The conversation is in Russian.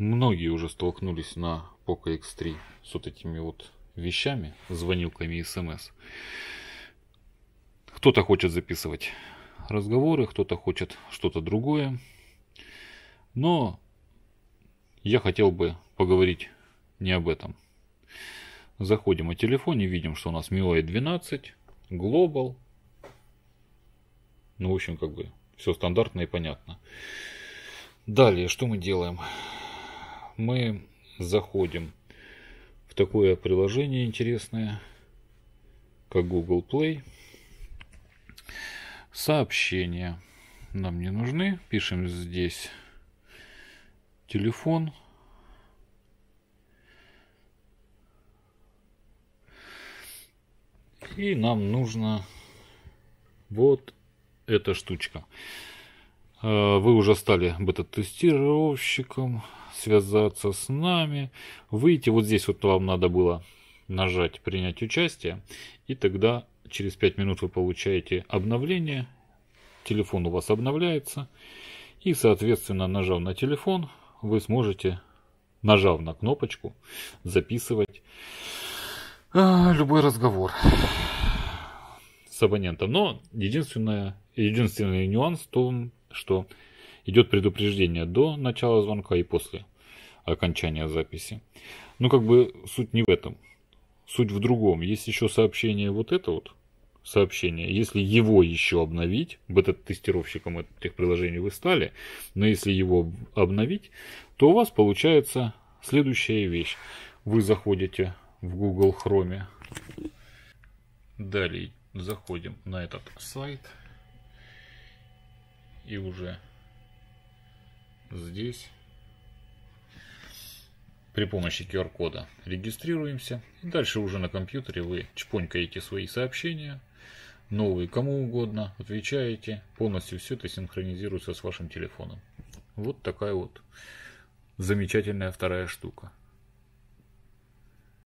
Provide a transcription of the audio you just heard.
Многие уже столкнулись на Poco X3 с вот этими вот вещами, звонилками и смс. Кто-то хочет записывать разговоры, кто-то хочет что-то другое. Но я хотел бы поговорить не об этом. Заходим на телефоне, видим, что у нас MIUI 12, Global. Ну, в общем, как бы все стандартно и понятно. Далее, что мы делаем? мы заходим в такое приложение интересное, как Google Play. Сообщения нам не нужны. Пишем здесь телефон. И нам нужно вот эта штучка. Э, вы уже стали бета-тестировщиком, связаться с нами, выйти. Вот здесь вот вам надо было нажать «Принять участие», и тогда через 5 минут вы получаете обновление, телефон у вас обновляется, и, соответственно, нажав на телефон, вы сможете, нажав на кнопочку, записывать э, любой разговор с абонентом. Но единственное, единственный нюанс в том, что идет предупреждение до начала звонка и после окончания записи. Ну, как бы суть не в этом. Суть в другом. Есть еще сообщение вот это вот, сообщение. Если его еще обновить, бета-тестировщиком этих приложений вы стали, но если его обновить, то у вас получается следующая вещь. Вы заходите в Google Chrome. Далее заходим на этот сайт и уже здесь при помощи QR-кода регистрируемся. И дальше уже на компьютере вы чпонькаете свои сообщения, новые кому угодно, отвечаете. Полностью все это синхронизируется с вашим телефоном. Вот такая вот замечательная вторая штука.